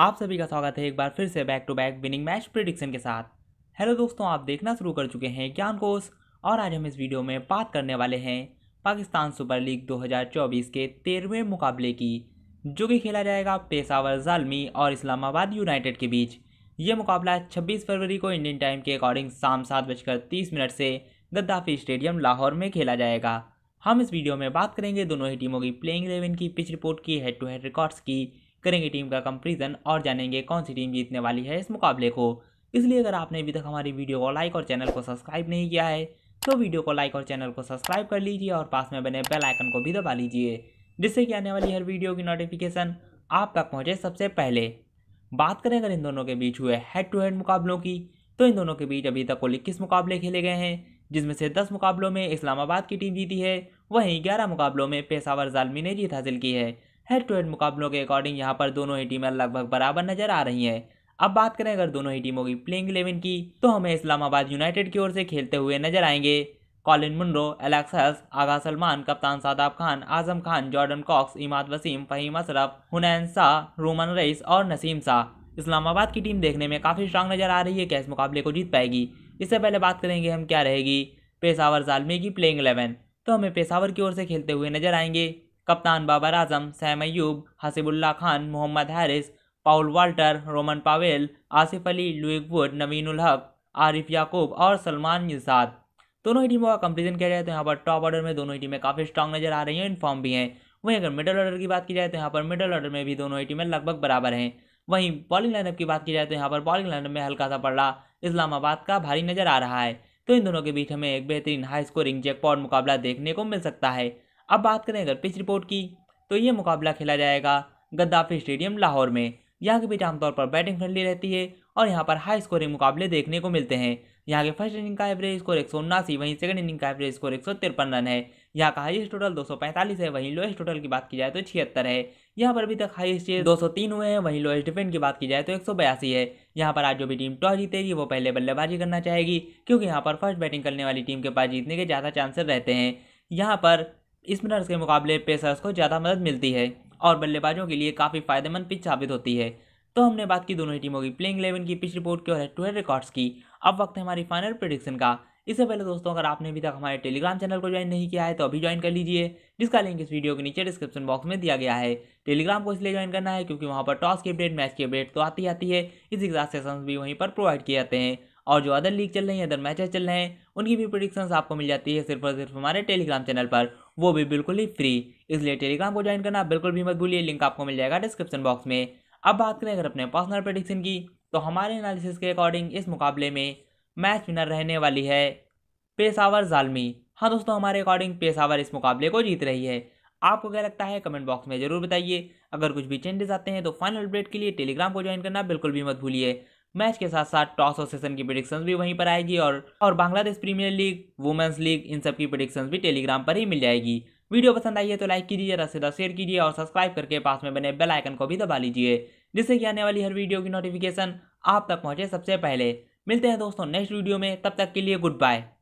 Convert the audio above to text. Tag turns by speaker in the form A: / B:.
A: आप सभी का स्वागत है एक बार फिर से back to back winning match prediction के साथ हेलो दोस्तों आप देखना शुरू कर चुके हैं ज्ञान कोश और आज हम इस वीडियो में बात करने वाले हैं पाकिस्तान सुपर लीग 2024 के तेरहवें मुकाबले की जो कि खेला जाएगा पेशावर जालमी और इस्लामाबाद यूनाइटेड के बीच ये मुकाबला छब्बीस फरवरी को इंडियन टाइम के अकॉर्डिंग शाम सात बजकर तीस मिनट से गद्दाफी स्टेडियम लाहौर में खेला जाएगा हम इस वीडियो में बात करेंगे दोनों ही टीमों की प्लेइंग इलेवन की पिच रिपोर्ट की हेड टू हेड रिकॉर्ड्स की करेंगे टीम का कंपेरिजन और जानेंगे कौन सी टीम जीतने वाली है इस मुकाबले को इसलिए अगर आपने अभी तक हमारी वीडियो को लाइक और चैनल को सब्सक्राइब नहीं किया है तो वीडियो को लाइक और चैनल को सब्सक्राइब कर लीजिए और पास में बने बेल आइकन को भी दबा लीजिए जिससे कि आने वाली हर वीडियो की नोटिफिकेशन आप तक पहुँचे सबसे पहले बात करें अगर इन दोनों के बीच हुए हेड टू हेड मुकाबलों की तो इन दोनों के बीच अभी तक कुल इक्कीस मुकाबले खेले गए हैं जिसमें से 10 मुकाबलों में इस्लामाबाद की टीम जीती है वहीं 11 मुकाबलों में पेशावर जालमी ने जीत हासिल की है हेड टू हेड मुकाबलों के अकॉर्डिंग यहाँ पर दोनों ही टीमें लगभग बराबर नजर आ रही हैं अब बात करें अगर दोनों ही टीमों की प्लेइंग इलेवन की तो हमें इस्लामाबाद यूनाइटेड की ओर से खेलते हुए नजर आएंगे कॉलिन मुनरो एलेक्सस आगा सलमान कप्तान सादाब खान आजम खान जॉर्डन कॉक्स इमाद वसीम फ़हीम अशरफ हुनैन शाह रोमन रईस और नसीम शाह इस्लामाबाद की टीम देखने में काफ़ी स्ट्रांग नज़र आ रही है क्या इस मुकाबले को जीत पाएगी इससे पहले बात करेंगे हम क्या रहेगी पेशावर जालमी की प्लेइंग एलेवन तो हमें पेशावर की ओर से खेलते हुए नजर आएंगे कप्तान Babar Azam Saim Ayub Haseebullah Khan Mohammad Haris Paul Walter Rovman Powell Asif Ali Luke Wood Naveen ul Haq Arif याकूब और सलमान निजाद दोनों ही टीमों का कंपेरिजन किया जाए तो यहाँ पर टॉप ऑर्डर में दोनों ही टीमें काफ़ी स्ट्रांग नजर आ रही हैं इनफॉर्म भी हैं वहीं अगर मिडल ऑर्डर की बात की जाए तो यहाँ पर मिडल ऑर्डर में भी दोनों ही टीमें लगभग बराबर हैं वहीं बॉलिंग लाइनअप की बात की जाए तो यहाँ पर बॉलिंग लाइनअप में हल्का सा पड़ा इस्लामाबाद का भारी नजर आ रहा है तो इन दोनों के बीच हमें एक बेहतरीन हाई स्कोरिंग जैकपॉट मुकाबला देखने को मिल सकता है अब बात करें अगर पिच रिपोर्ट की तो ये मुकाबला खेला जाएगा गद्दाफी स्टेडियम लाहौर में यहाँ की पिच आमतौर पर बैटिंग फ्रेंडली रहती है और यहाँ पर हाई स्कोरिंग मुकाबले देखने को मिलते हैं यहाँ के फर्स्ट इनिंग का एवरेज स्कोर एक सौ वहीं सेकंड इनिंग का एवरेज स्कोर एक सौ तिरपन रन है यहाँ का हाईएस्ट टोटल 245 है वहीं लोएस्ट टोटल की बात की जाए तो छिहत्तर है यहाँ पर अभी तक हाईएस्ट दो सौ तीन हुए हैं वहीं लोएस्ट डिफेंड की बात की जाए तो एक सौ बयासी है यहाँ पर आज जो भी टीम टॉस जीतेगी वो पहले बल्लेबाजी करना चाहेगी क्योंकि यहाँ पर फर्स्ट बैटिंग करने वाली टीम के पास जीतने के ज़्यादा चांसेस रहते हैं यहाँ पर स्पिनर्स के मुकाबले पेसर्स को ज़्यादा मदद मिलती है और बल्लेबाजों के लिए काफ़ी फायदेमंद पिच साबित होती है तो हमने बात की दोनों ही टीमों की प्लेइंग इलेवन की पिच रिपोर्ट की और हेड टू हेड रिकॉर्ड्स की अब वक्त है हमारी फाइनल प्रोडिक्शन का इससे पहले दोस्तों अगर आपने अभी तक हमारे टेलीग्राम चैनल को ज्वाइन नहीं किया है तो अभी ज्वाइन कर लीजिए जिसका लिंक इस वीडियो के नीचे डिस्क्रिप्शन बॉक्स में दिया गया है टेलीग्राम को इसलिए ज्वाइन करना है क्योंकि वहाँ पर टॉस की अपडेट मैच की अपडेट तो आती आती है इसी के साथ सेशंस भी वहीं पर प्रोवाइड किए जाते हैं और जो अदर लीग चल रही है अदर मैचेस चल रहे हैं उनकी भी प्रोडिक्शंस आपको मिल जाती है सिर्फ और सिर्फ हमारे टेलीग्राम चैनल पर वो भी बिल्कुल ही फ्री इसलिए टेलीग्राम को ज्वाइन करना बिल्कुल भी मत भूलिए लिंक आपको मिल जाएगा डिस्क्रिप्शन बॉक्स में अब बात करें अगर अपने पर्सनल प्रडिक्शन की तो हमारे एनालिसिस के अकॉर्डिंग इस मुकाबले में मैच विनर रहने वाली है पेशावर जालमी हाँ दोस्तों हमारे अकॉर्डिंग पेशावर इस मुकाबले को जीत रही है आपको क्या लगता है कमेंट बॉक्स में जरूर बताइए अगर कुछ भी चेंजेस आते हैं तो फाइनल अपडेट के लिए टेलीग्राम को ज्वाइन करना बिल्कुल भी मत भूलिए मैच के साथ साथ टॉस और सेशन की प्रिडिक्शंस भी वहीं पर आएगी और और Bangladesh premier league women's league इन सब की प्रिडिक्शंस भी टेलीग्राम पर ही मिल जाएगी वीडियो पसंद आई है तो लाइक कीजिए से शेयर कीजिए और सब्सक्राइब करके पास में बने बेल आइकन को भी दबा लीजिए जिससे कि आने वाली हर वीडियो की नोटिफिकेशन आप तक पहुंचे सबसे पहले मिलते हैं दोस्तों नेक्स्ट वीडियो में तब तक के लिए गुड बाय